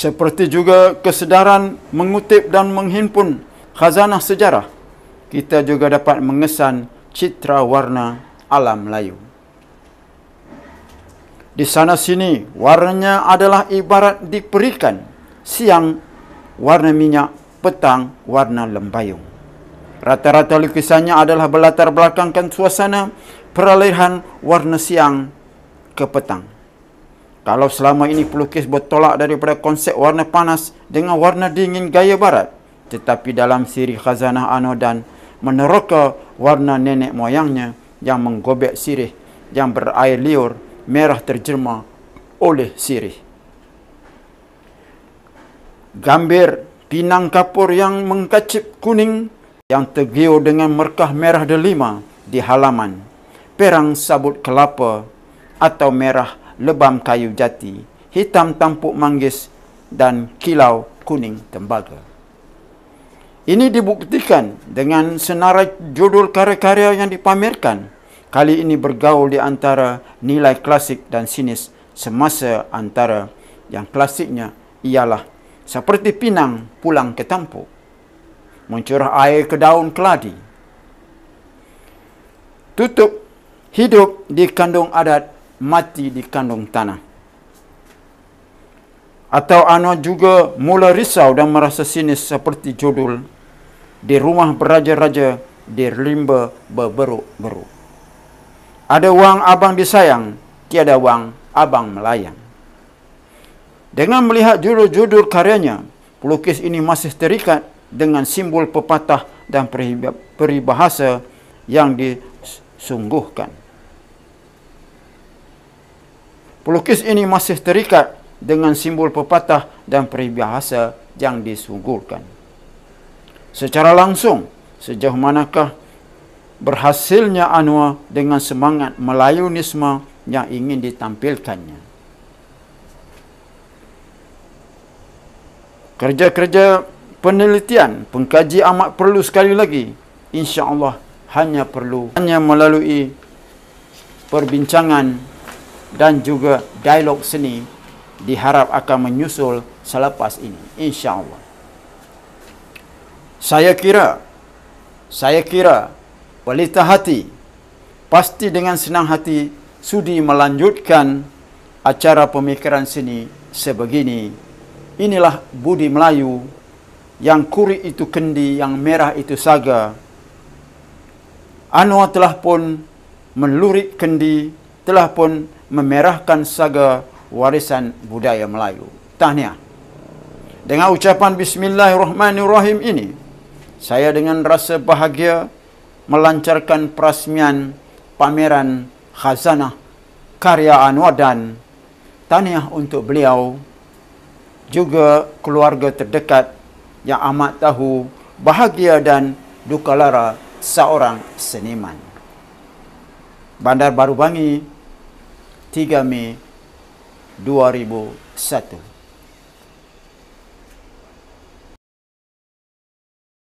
seperti juga kesedaran mengutip dan menghimpun khazanah sejarah, kita juga dapat mengesan citra warna alam Melayu. Di sana sini, warnanya adalah ibarat diperikan siang warna minyak, petang warna lembayung. Rata-rata lukisannya adalah berlatar belakangkan suasana peralihan warna siang ke petang. Kalau selama ini pelukis bertolak daripada konsep warna panas dengan warna dingin gaya barat, tetapi dalam siri khazanah Anodan meneroka warna nenek moyangnya yang menggobek sirih, yang berair liur, merah terjerma oleh sirih. Gambir pinang kapur yang mengkacip kuning yang tergiur dengan merkah merah delima di halaman. Perang sabut kelapa atau merah lebam kayu jati, hitam tampuk manggis dan kilau kuning tembaga. Ini dibuktikan dengan senarai judul karya-karya yang dipamerkan kali ini bergaul di antara nilai klasik dan sinis semasa antara yang klasiknya ialah seperti pinang pulang ke tampuk, mencurah air ke daun keladi, tutup hidup di kandung adat mati di kandung tanah. Atau anak juga mula risau dan merasa sinis seperti judul di rumah beraja-raja di limba berberuk-beruk. Ada wang abang disayang, tiada wang abang melayang. Dengan melihat judul-judul karyanya, pelukis ini masih terikat dengan simbol pepatah dan peribahasa yang disungguhkan. Pelukis ini masih terikat dengan simbol pepatah dan peribahasa yang disugurkan. Secara langsung, sejauh manakah berhasilnya Anwar dengan semangat Melayunisme yang ingin ditampilkannya? Kerja-kerja penelitian pengkaji amat perlu sekali lagi. Insya Allah hanya perlu hanya melalui perbincangan dan juga dialog seni diharap akan menyusul selepas ini insyaallah saya kira saya kira pelita hati pasti dengan senang hati sudi melanjutkan acara pemikiran seni sebegini inilah budi melayu yang kuri itu kendi yang merah itu saga Anwar telah pun melurik kendi telah pun memerahkan saga warisan budaya Melayu. Tahniah. Dengan ucapan Bismillahirrahmanirrahim ini, saya dengan rasa bahagia melancarkan perasmian pameran khazanah karya Anwar dan tahniah untuk beliau juga keluarga terdekat yang amat tahu bahagia dan duka lara seorang seniman. Bandar Baru Bangi 3 Mei 2001